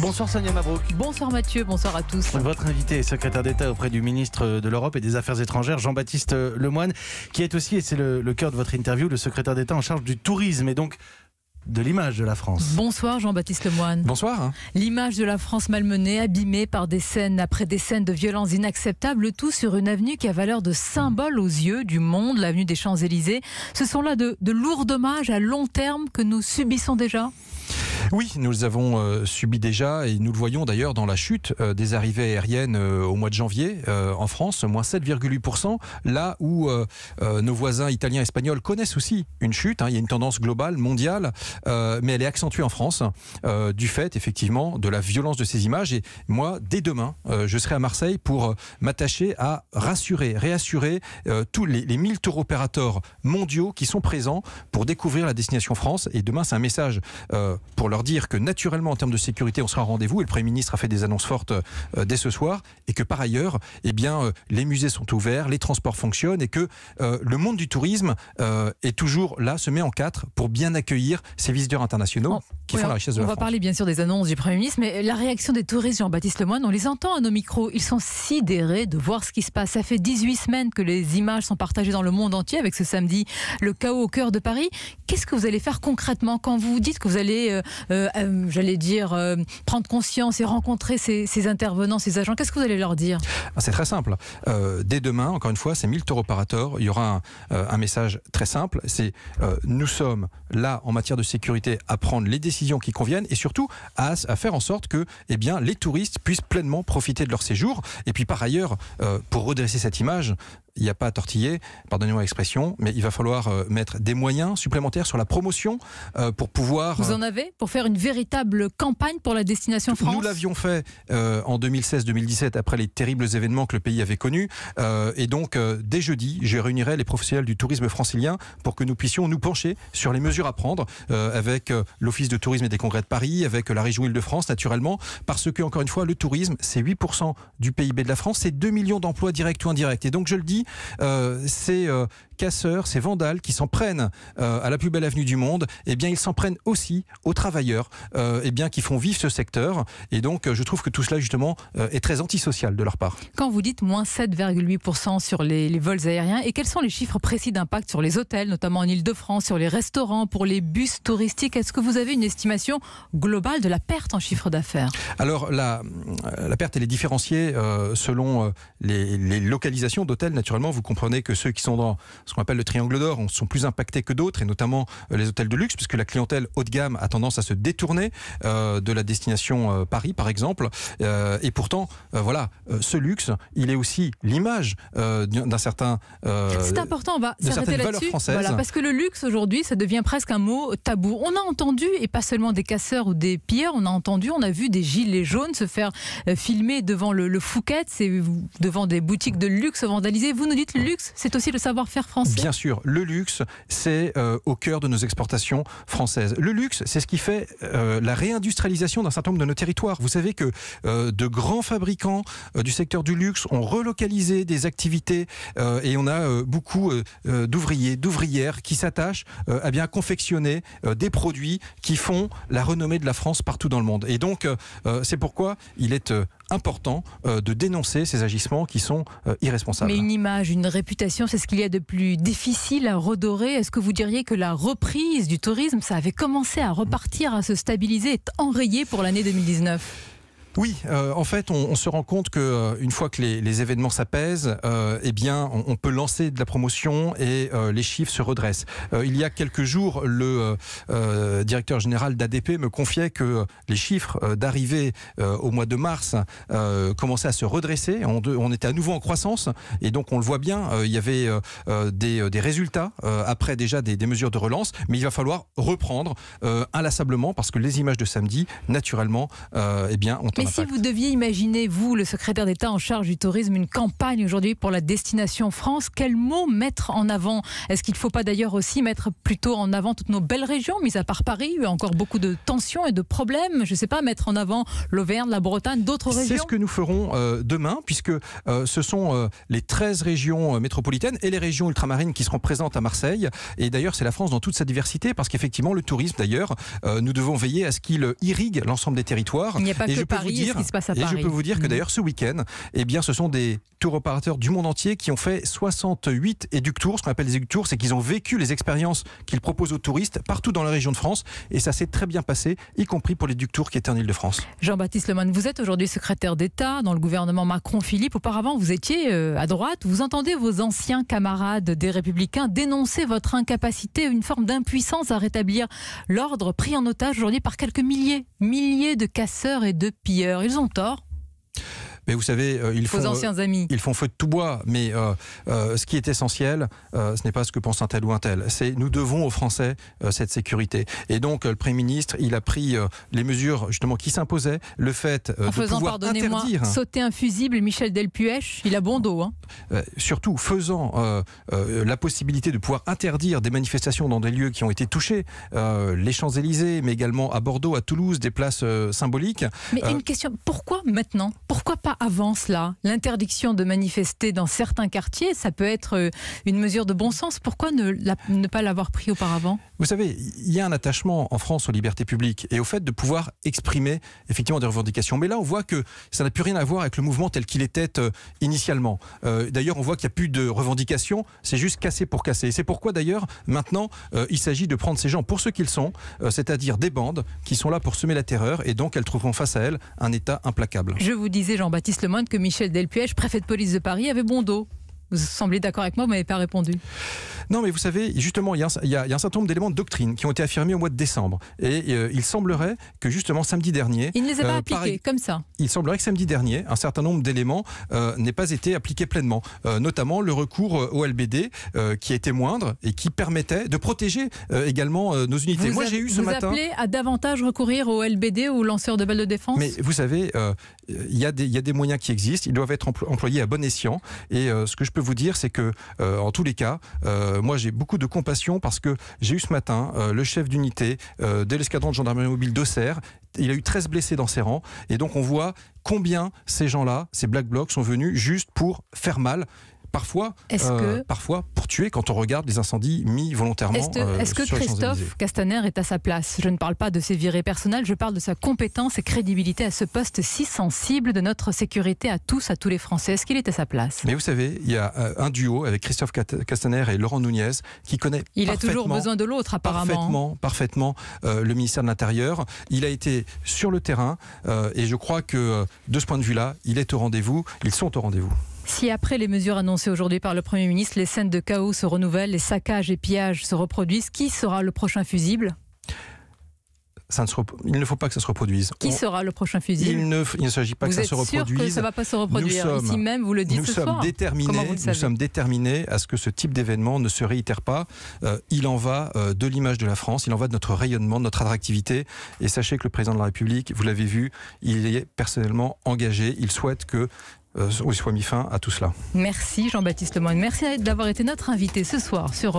Bonsoir Sonia Mabrouk. Bonsoir Mathieu, bonsoir à tous. Votre invité est secrétaire d'État auprès du ministre de l'Europe et des Affaires étrangères, Jean-Baptiste Lemoine, qui est aussi, et c'est le, cœur de votre interview, le secrétaire d'État en charge du tourisme et donc de l'image de la France. Bonsoir Jean-Baptiste Lemoine. Bonsoir. L'image de la France malmenée, abîmée par des scènes après des scènes de violence inacceptables, tout sur une avenue qui a valeur de symbole aux yeux du monde, l'avenue des Champs-Élysées. Ce sont là de lourds dommages à long terme que nous subissons déjà oui, nous avons euh, subi déjà, et nous le voyons d'ailleurs dans la chute euh, des arrivées aériennes euh, au mois de janvier en France, moins 7,8%, là où nos voisins italiens et espagnols connaissent aussi une chute. Hein. il y a une tendance globale, mondiale, mais elle est accentuée en France du fait effectivement de la violence de ces images. Et moi, dès demain, je serai à Marseille pour m'attacher à rassurer, réassurer tous les, mille 1000 tour opérateurs mondiaux qui sont présents pour découvrir la destination France. Et demain, c'est un message pour leur leur dire que naturellement, en termes de sécurité, on sera en rendez-vous et le Premier ministre a fait des annonces fortes euh, dès ce soir et que par ailleurs, eh bien, euh, les musées sont ouverts, les transports fonctionnent et que euh, le monde du tourisme est toujours là, se met en quatre pour bien accueillir ces visiteurs internationaux qui font la richesse de la France. On va parler bien sûr des annonces du Premier ministre, mais la réaction des touristes, Jean-Baptiste Lemoyne, on les entend à nos micros. Ils sont sidérés de voir ce qui se passe. Ça fait 18 semaines que les images sont partagées dans le monde entier avec ce samedi, le chaos au cœur de Paris. Qu'est-ce que vous allez faire concrètement quand vous dites que vous allez euh, euh, j'allais dire, euh, prendre conscience et rencontrer ces, intervenants, ces agents Qu'est-ce que vous allez leur dire ah, C'est très simple. dès demain, encore une fois, c'est 1000 euros Il y aura un, message très simple. C'est nous sommes là en matière de sécurité à prendre les décisions qui conviennent et surtout à, faire en sorte que eh bien, les touristes puissent pleinement profiter de leur séjour. Et puis par ailleurs, pour redresser cette image, il n'y a pas à tortiller, pardonnez-moi l'expression, mais il va falloir euh, mettre des moyens supplémentaires sur la promotion euh, pour pouvoir... Vous en euh, avez Pour faire une véritable campagne pour la destination France Nous l'avions fait en 2016-2017 après les terribles événements que le pays avait connus. et donc, dès jeudi, je réunirai les professionnels du tourisme francilien pour que nous puissions nous pencher sur les mesures à prendre avec l'Office de tourisme et des congrès de Paris, avec la région Île-de-France, naturellement, parce que, encore une fois, le tourisme, c'est 8% du PIB de la France, c'est 2 millions d'emplois directs ou indirects. Et donc, je le dis, euh, c'est euh, casseurs, ces vandales qui s'en prennent euh, à la plus belle avenue du monde, eh bien, ils s'en prennent aussi aux travailleurs euh, eh bien, qui font vivre ce secteur. Et donc, euh, je trouve que tout cela, justement, est très antisocial de leur part. Quand vous dites moins 7,8% sur les, vols aériens, et quels sont les chiffres précis d'impact sur les hôtels, notamment en Ile-de-France, sur les restaurants, pour les bus touristiques Est-ce que vous avez une estimation globale de la perte en chiffre d'affaires Alors, la, la perte, elle est différenciée selon les, les localisations d'hôtels. Naturellement, vous comprenez que ceux qui sont dans, ce qu'on appelle le triangle d'or sont plus impactés que d'autres, et notamment euh, les hôtels de luxe, puisque la clientèle haut de gamme a tendance à se détourner euh, de la destination euh, Paris, par exemple. et pourtant, voilà, ce luxe, il est aussi l'image d'un certain. C'est important, on va s'arrêter là-dessus. Voilà, parce que le luxe aujourd'hui, ça devient presque un mot tabou. On a entendu, et pas seulement des casseurs ou des pilleurs, on a entendu, on a vu des gilets jaunes se faire filmer devant le, le Fouquet, devant des boutiques de luxe vandalisées. Vous nous dites le luxe, c'est aussi le savoir-faire Bien sûr, le luxe, c'est euh, au cœur de nos exportations françaises. Le luxe, c'est ce qui fait euh, la réindustrialisation d'un certain nombre de nos territoires. Vous savez que euh, de grands fabricants du secteur du luxe ont relocalisé des activités et on a beaucoup d'ouvriers, d'ouvrières qui s'attachent à bien confectionner des produits qui font la renommée de la France partout dans le monde. Et donc, c'est pourquoi il est important euh, de dénoncer ces agissements qui sont euh, irresponsables. Mais une image, une réputation, c'est ce qu'il y a de plus difficile à redorer. Est-ce que vous diriez que la reprise du tourisme, ça avait commencé à repartir, à se stabiliser, est enrayée pour l'année 2019 oui, euh, en fait, on, se rend compte que euh, une fois que les, événements s'apaisent, euh, eh bien, on, peut lancer de la promotion et les chiffres se redressent. il y a quelques jours, le directeur général d'ADP me confiait que les chiffres d'arrivée au mois de mars commençaient à se redresser. On, était à nouveau en croissance et donc on le voit bien. il y avait des, résultats après déjà des, mesures de relance, mais il va falloir reprendre inlassablement parce que les images de samedi, naturellement, eh bien, ont et si vous deviez imaginer, vous, le secrétaire d'État en charge du tourisme, une campagne aujourd'hui pour la destination France, quel mot mettre en avant Est-ce qu'il ne faut pas d'ailleurs aussi mettre plutôt en avant toutes nos belles régions, mis à part Paris, où il y a encore beaucoup de tensions et de problèmes Je ne sais pas, mettre en avant l'Auvergne, la Bretagne, d'autres régions C'est ce que nous ferons euh, demain, puisque euh, ce sont euh, les 13 régions métropolitaines et les régions ultramarines qui seront présentes à Marseille. Et d'ailleurs, c'est la France dans toute sa diversité, parce qu'effectivement, le tourisme, d'ailleurs, nous devons veiller à ce qu'il irrigue l'ensemble des territoires. Il n'y a pas que Paris ce qui se passe à et je peux vous dire que mm. d'ailleurs ce week-end, eh bien, ce sont des tour opérateurs du monde entier qui ont fait 68 éductours. Ce qu'on appelle les éductours, c'est qu'ils ont vécu les expériences qu'ils proposent aux touristes partout dans la région de France, et ça s'est très bien passé, y compris pour l'éductour qui était en Île-de-France. Jean-Baptiste Lemoyne, vous êtes aujourd'hui secrétaire d'État dans le gouvernement Macron-Philippe. Auparavant, vous étiez euh, à droite. Vous entendez vos anciens camarades des Républicains dénoncer votre incapacité, une forme d'impuissance à rétablir l'ordre pris en otage aujourd'hui par quelques milliers, milliers de casseurs et de pilleurs. Ils ont tort, mais vous savez, euh, ils font, euh, anciens amis. ils font feu de tout bois, mais euh, ce qui est essentiel, ce n'est pas ce que pense un tel ou un tel. C'est nous devons aux Français cette sécurité. Et donc le Premier ministre, il a pris les mesures justement qui s'imposaient, le fait de faisant, pouvoir interdire, sauter un fusible, Michel Delpuech, il a bon dos. Hein. surtout faisant la possibilité de pouvoir interdire des manifestations dans des lieux qui ont été touchés, les Champs-Élysées, mais également à Bordeaux, à Toulouse, des places symboliques. Mais une question, pourquoi maintenant Pourquoi pas avant cela L'interdiction de manifester dans certains quartiers, ça peut être euh, une mesure de bon sens. Pourquoi ne, ne pas l'avoir pris auparavant Vous savez, il y a un attachement en France aux libertés publiques et au fait de pouvoir exprimer effectivement des revendications. Mais là, on voit que ça n'a plus rien à voir avec le mouvement tel qu'il était euh, initialement. Euh, d'ailleurs, on voit qu'il n'y a plus de revendications, c'est juste casser pour casser. c'est pourquoi d'ailleurs, maintenant, il s'agit de prendre ces gens pour ce qu'ils sont, c'est-à-dire des bandes qui sont là pour semer la terreur et donc elles trouveront face à elles un État implacable. Je vous disais, Jean-Baptiste, que Michel Delpuech, préfet de police de Paris, avait bon dos. Vous semblez d'accord avec moi, vous m'avez pas répondu. Non, mais vous savez, justement, il y, a un, certain nombre d'éléments de doctrine qui ont été affirmés au mois de décembre. Et euh, il semblerait que, justement, samedi dernier. Il ne les a pas euh, appliqués, comme ça. Il semblerait que samedi dernier, un certain nombre d'éléments euh, n'aient pas été appliqués pleinement. notamment le recours au LBD, qui était moindre et qui permettait de protéger également nos unités. Moi, j'ai eu ce matin. Vous appelez à davantage recourir au LBD ou aux lanceurs de balles de défense Mais vous savez, il y, a des, moyens qui existent. Ils doivent être employés à bon escient. Et ce que je peux vous dire, c'est que, en tous les cas, euh, moi j'ai beaucoup de compassion parce que j'ai eu ce matin euh, le chef d'unité euh, de l'escadron de gendarmerie mobile d'Auxerre. Il a eu 13 blessés dans ses rangs. Et donc on voit combien ces gens-là, ces Black Blocs, sont venus juste pour faire mal parfois, euh, parfois pour tuer quand on regarde des incendies mis volontairement. Est-ce que, euh, Christophe Castaner est à sa place Je ne parle pas de ses virées personnelles, je parle de sa compétence et crédibilité à ce poste si sensible de notre sécurité à tous, à tous les Français. Est-ce qu'il est à sa place Mais vous savez, il y a euh, un duo avec Christophe Castaner et Laurent Nunez qui connaît. Il a toujours besoin de l'autre apparemment. Parfaitement, parfaitement le ministère de l'Intérieur. Il a été sur le terrain et je crois que de ce point de vue-là, il est au rendez-vous. Ils sont au rendez-vous. Si après les mesures annoncées aujourd'hui par le Premier ministre, les scènes de chaos se renouvellent, les saccages et pillages se reproduisent, qui sera le prochain fusible il ne faut pas que ça se reproduise. Qui sera le prochain fusible Il ne, s'agit pas que ça se reproduise. Sûr que ça va pas se reproduire. sommes, Ici même, vous le dites nous sommes Déterminés, nous sommes déterminés à ce que ce type d'événement ne se réitère pas. Euh, il en va euh, de l'image de la France, il en va de notre rayonnement, de notre attractivité. Et sachez que le président de la République, vous l'avez vu, il est personnellement engagé. Il souhaite que euh, il soit mis fin à tout cela. Merci Jean-Baptiste Moine, merci d'avoir été notre invité ce soir sur